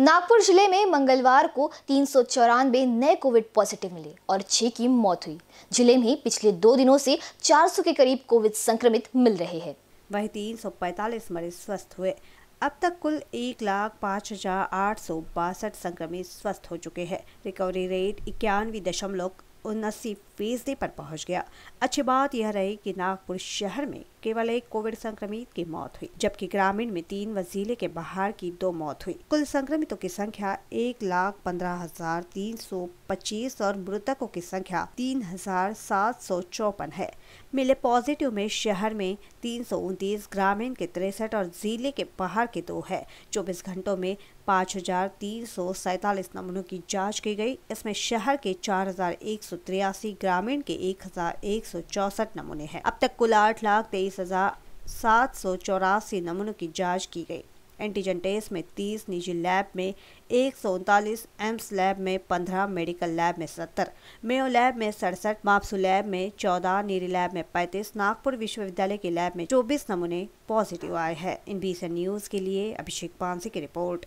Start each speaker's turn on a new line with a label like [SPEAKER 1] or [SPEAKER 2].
[SPEAKER 1] नागपुर जिले में मंगलवार को तीन नए कोविड पॉजिटिव मिले और छह की मौत हुई जिले में पिछले दो दिनों से 400 के करीब कोविड संक्रमित मिल रहे हैं वही तीन
[SPEAKER 2] मरीज स्वस्थ हुए अब तक कुल एक लाख पाँच हजार आठ सौ बासठ संक्रमित स्वस्थ हो चुके हैं रिकवरी रेट इक्यानवे दशमलव उन्नासी फीसदी पर पहुंच गया अच्छी बात यह रही कि नागपुर शहर में केवल एक कोविड संक्रमित की मौत हुई जबकि ग्रामीण में तीन व जिले के बाहर की दो मौत हुई कुल संक्रमितों की संख्या एक लाख पंद्रह हजार तीन सौ पच्चीस और मृतकों की संख्या तीन हजार सात सौ चौपन है मिले पॉजिटिव में शहर में तीन सौ उनतीस ग्रामीण के तिरसठ और जिले के बाहर के दो है चौबीस घंटों में पाँच हजार तीन सौ सैतालीस नमूनों की जांच की गई इसमें शहर के चार हजार एक सौ तिरासी ग्रामीण के एक हजार एक सौ चौसठ नमूने हैं अब तक कुल आठ लाख तेईस तीस हज़ार सात सौ चौरासी नमूनों की जांच की गई एंटीजन टेस्ट में तीस निजी लैब में एक सौ उनतालीस एम्स लैब में पंद्रह मेडिकल लैब में सत्तर मेयो लैब में सड़सठ मापसू लैब में चौदह नीरी लैब में पैंतीस नागपुर विश्वविद्यालय के लैब में चौबीस नमूने पॉजिटिव आए हैं इन बीस न्यूज़ के लिए अभिषेक पांसी की रिपोर्ट